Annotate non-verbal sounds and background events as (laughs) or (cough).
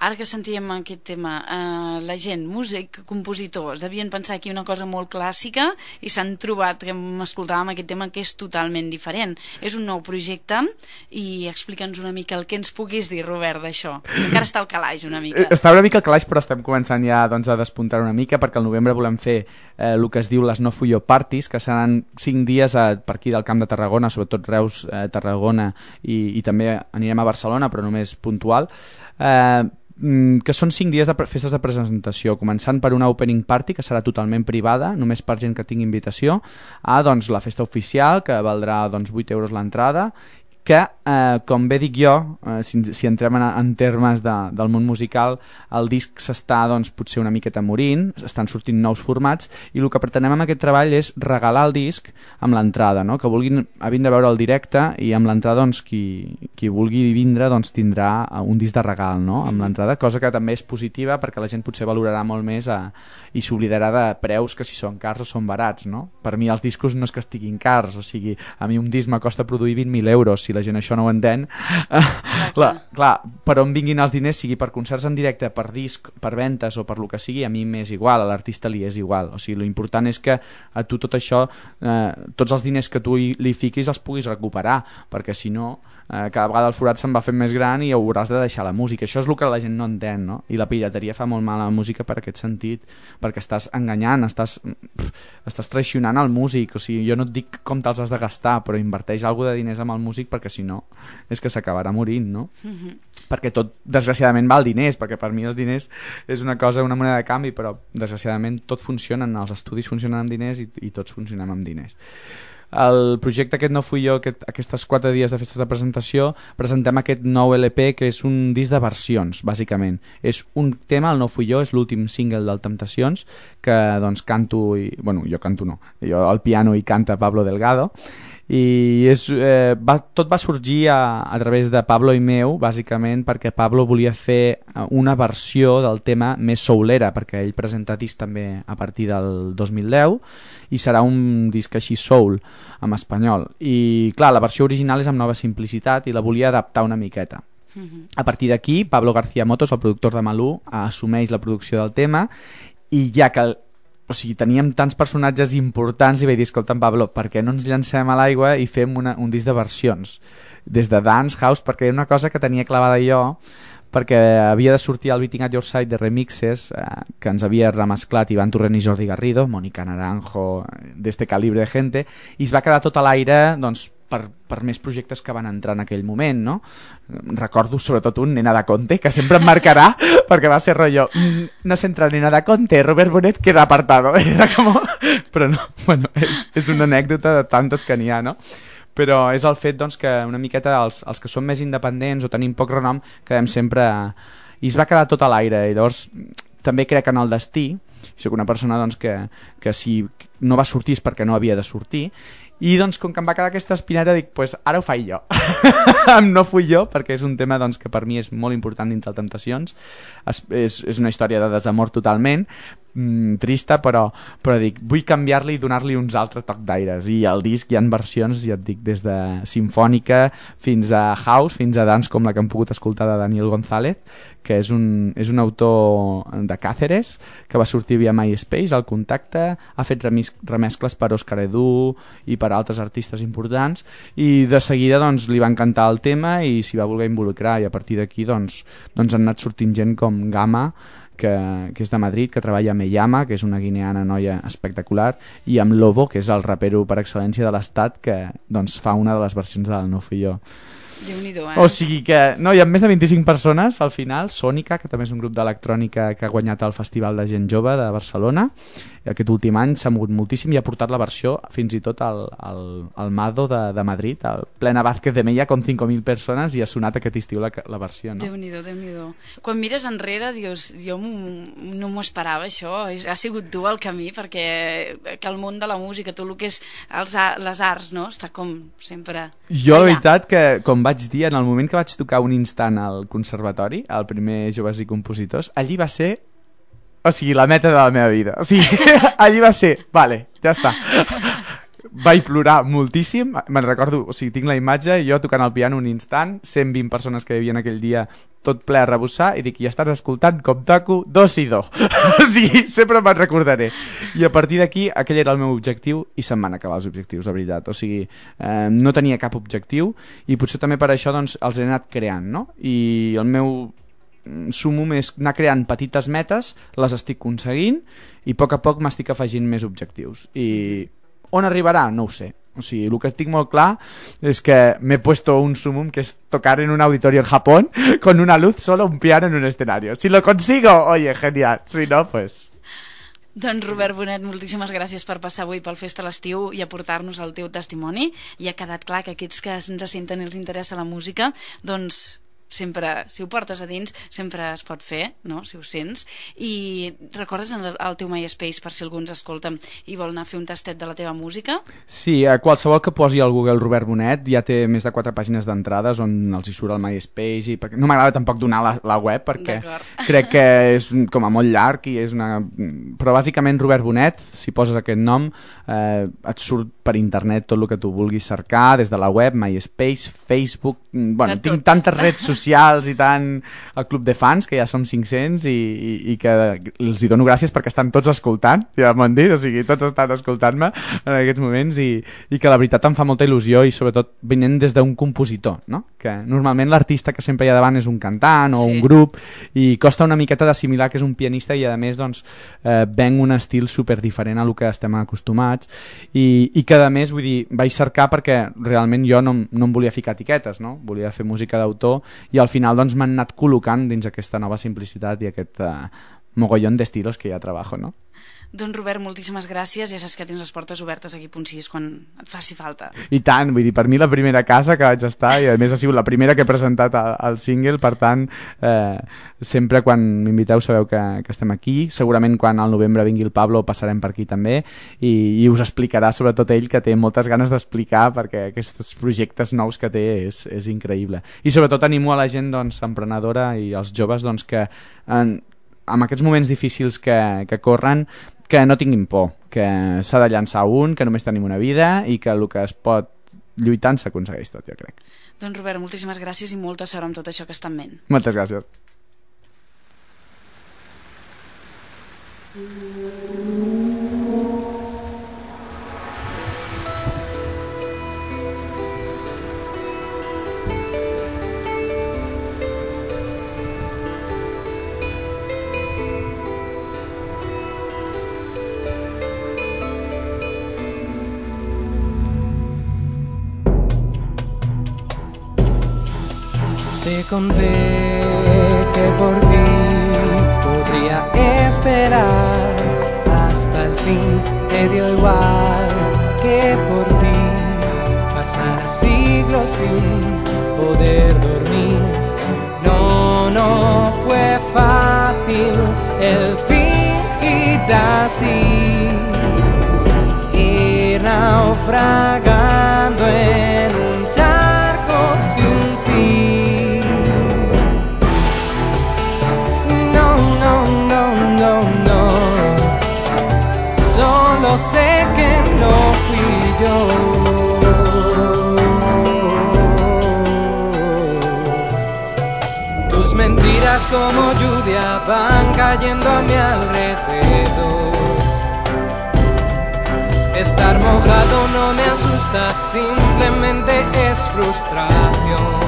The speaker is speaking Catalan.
Ara que sentíem aquest tema, eh, la gent, músic, compositors, havien pensat aquí una cosa molt clàssica i s'han trobat que escoltàvem aquest tema que és totalment diferent. És un nou projecte i explica'ns una mica el que ens puguis dir, Robert, d'això. Encara està al calaix una mica. Eh, està una mica al calaix, però estem començant ja doncs, a despuntar una mica perquè al novembre volem fer eh, el que es diu les No Fuyo Parties, que seran 5 dies a, eh, per aquí del Camp de Tarragona, sobretot Reus, eh, Tarragona i, i també anirem a Barcelona, però només puntual. Eh, Mm, que són 5 dies de festes de presentació, començant per una opening party que serà totalment privada, només per gent que tingui invitació, a doncs, la festa oficial, que valdrà doncs, 8 euros l'entrada, que, eh, com bé dic jo, eh, si, si entrem en, en termes de, del món musical, el disc s'està doncs, potser una miqueta morint, estan sortint nous formats, i el que pretenem amb aquest treball és regalar el disc amb l'entrada, no? que vulguin, havin de veure el directe, i amb l'entrada doncs, qui, qui vulgui vindre doncs, tindrà eh, un disc de regal no? amb l'entrada, cosa que també és positiva perquè la gent potser valorarà molt més a, eh, i s'oblidarà de preus que si són cars o són barats. No? Per mi els discos no és que estiguin cars, o sigui, a mi un disc me costa produir 20.000 euros, si la gent això no ho entén la, clar. clar, per on vinguin els diners sigui per concerts en directe, per disc per ventes o per lo que sigui, a mi m'és igual a l'artista li és igual, o sigui, l'important és que a tu tot això eh, tots els diners que tu hi, li fiquis els puguis recuperar, perquè si no eh, cada vegada el forat se'n va fent més gran i hauràs de deixar la música, això és el que la gent no entén no? i la pirateria fa molt mal a la música per aquest sentit, perquè estàs enganyant estàs, pff, estàs traicionant el músic o sigui, jo no et dic com te'ls has de gastar, però inverteix alguna de diners amb el músic perquè perquè si no és que s'acabarà morint, no? Mm -hmm. Perquè tot, desgraciadament, val diners, perquè per mi els diners és una cosa, una moneda de canvi, però desgraciadament tot funciona, els estudis funcionen amb diners i, i tots funcionem amb diners el projecte aquest No fui jo, aquest, aquestes quatre dies de festes de presentació, presentem aquest nou LP que és un disc de versions, bàsicament. És un tema, el No fui jo, és l'últim single del Temptacions, que doncs canto, i, bueno, jo canto no, jo al piano i canta Pablo Delgado, i és, eh, va, tot va sorgir a, a través de Pablo i meu, bàsicament perquè Pablo volia fer eh, una versió del tema més soulera, perquè ell presenta disc també a partir del 2010 i serà un disc així soul en espanyol i clar, la versió original és amb nova simplicitat i la volia adaptar una miqueta mm-hmm. a partir d'aquí, Pablo García Motos, el productor de Malú, assumeix la producció del tema i ja que o sigui, teníem tants personatges importants i vaig dir, escolta'm, Pablo, per què no ens llancem a l'aigua i fem una, un disc de versions? Des de Dance House, perquè era una cosa que tenia clavada jo, perquè havia de sortir el Beating at Your Side de remixes eh, que ens havia remesclat Ivan Torrent i Jordi Garrido, Mónica Naranjo, d'este calibre de gente, i es va quedar tot a l'aire doncs, per, per més projectes que van entrar en aquell moment, no? Recordo sobretot un Nena de Conte, que sempre em marcarà, (laughs) perquè va ser rotllo, mm, no s'entra Nena de Conte, Robert Bonet queda apartado. (laughs) Era com... Però no, bueno, és, és una anècdota de tantes que n'hi ha, no? Però és el fet doncs, que una miqueta els, els que són més independents o tenim poc renom, quedem sempre... I es va quedar tot a l'aire, i llavors també crec en el destí, soc una persona doncs, que, que si no va sortir és perquè no havia de sortir, i doncs com que em va quedar aquesta espineta dic, pues, ara ho faig jo. (laughs) no fui jo, perquè és un tema doncs, que per mi és molt important dintre de Temptacions. És, és, és una història de desamor totalment, mm, trista, però, però dic, vull canviar-li i donar-li uns altres toc d'aires. I al disc hi han versions, ja et dic, des de sinfònica fins a house, fins a dans com la que hem pogut escoltar de Daniel González, que és un, és un autor de Cáceres, que va sortir via MySpace, al contacte, ha fet remis, remescles per Òscar Edu i per altres artistes importants, i de seguida doncs, li va encantar el tema i s'hi va voler involucrar, i a partir d'aquí doncs, doncs han anat sortint gent com Gama, que, que és de Madrid, que treballa amb Meyama, que és una guineana noia espectacular, i amb Lobo, que és el rapero per excel·lència de l'estat, que doncs, fa una de les versions del No fui jo eh? O sigui que, no, hi ha més de 25 persones al final, Sònica, que també és un grup d'electrònica que ha guanyat el Festival de Gent Jove de Barcelona, aquest últim any s'ha mogut moltíssim i ha portat la versió fins i tot al, al, al Mado de, de Madrid, al plena Vázquez de Mella, com 5.000 persones i ha sonat aquest estiu la, la versió, no? déu nhi déu nhi Quan mires enrere, dius, jo no m'ho esperava, això, ha sigut dur el camí, perquè que el món de la música, tot el que és els, les arts, no?, està com sempre... Jo, la veritat, que com vaig dir, en el moment que vaig tocar un instant al conservatori, al primer Joves i Compositors, allí va ser o sigui, la meta de la meva vida. O sigui, (laughs) allí va ser, vale, ja està vaig plorar moltíssim, me'n recordo, o sigui, tinc la imatge, jo tocant el piano un instant, 120 persones que hi havia aquell dia, tot ple a rebussar, i dic, ja estàs escoltant com Taco, dos i do. (laughs) o sigui, sempre me'n recordaré. I a partir d'aquí, aquell era el meu objectiu, i se'm van acabar els objectius, de veritat. O sigui, eh, no tenia cap objectiu, i potser també per això doncs, els he anat creant, no? I el meu mm, sumo és anar creant petites metes, les estic aconseguint i a poc a poc m'estic afegint més objectius. I on arribarà? No ho sé. O sigui, el que estic molt clar és que m'he puesto un sumum que és tocar en un auditori en Japó (laughs) con una luz, solo un piano en un escenari. Si lo consigo, oye, genial. Si no, pues... Doncs Robert Bonet, moltíssimes gràcies per passar avui pel Festa a l'Estiu i aportar-nos el teu testimoni. I ha quedat clar que aquests que ens senten i els interessa la música, doncs sempre, si ho portes a dins, sempre es pot fer, no? si ho sents, i recordes el, el teu MySpace per si algú ens escolta i vol anar a fer un tastet de la teva música? Sí, a qualsevol que posi al Google Robert Bonet ja té més de quatre pàgines d'entrades on els hi surt el MySpace i no m'agrada tampoc donar la, la web perquè (laughs) crec que és com a molt llarg i és una... però bàsicament Robert Bonet, si poses aquest nom eh, et surt per internet tot el que tu vulguis cercar, des de la web, MySpace, Facebook... Mm, bueno, tinc tantes redes socials socials i tant al club de fans, que ja som 500 i, i, i que els hi dono gràcies perquè estan tots escoltant, ja m'han dit, o sigui, tots estan escoltant-me en aquests moments i, i que la veritat em fa molta il·lusió i sobretot venent des d'un compositor, no? que normalment l'artista que sempre hi ha davant és un cantant o sí. un grup i costa una miqueta d'assimilar que és un pianista i a més doncs, eh, ven un estil super diferent a lo que estem acostumats i, i que a més vull dir, vaig cercar perquè realment jo no, no em volia ficar etiquetes, no? volia fer música d'autor i al final doncs m'han anat col·locant dins aquesta nova simplicitat i aquest eh, mogollón de estilos que ja trabajo, no? Doncs Robert, moltíssimes gràcies. Ja saps que tens les portes obertes aquí a Punt 6 quan et faci falta. I tant, vull dir, per mi la primera casa que vaig estar i a més ha sigut la primera que he presentat al single, per tant, eh, sempre quan m'inviteu sabeu que, que estem aquí. Segurament quan al novembre vingui el Pablo passarem per aquí també i, i us explicarà sobretot ell que té moltes ganes d'explicar perquè aquests projectes nous que té és, és increïble. I sobretot animo a la gent doncs, emprenedora i als joves doncs, que en, amb aquests moments difícils que, que corren, que no tinguin por, que s'ha de llançar un, que només tenim una vida i que el que es pot lluitant s'aconsegueix tot, jo crec. Doncs Robert, moltíssimes gràcies i molta sort amb tot això que està en ment. Moltes gràcies. Mm -hmm. te conté que por ti podría esperar hasta el fin. Te dio igual que por ti pasar siglos sin poder dormir. No, no fue fácil el fingir así ir naufragando en mentiras como lluvia van cayendo a mi alrededor. Estar mojado no me asusta, simplemente es frustración.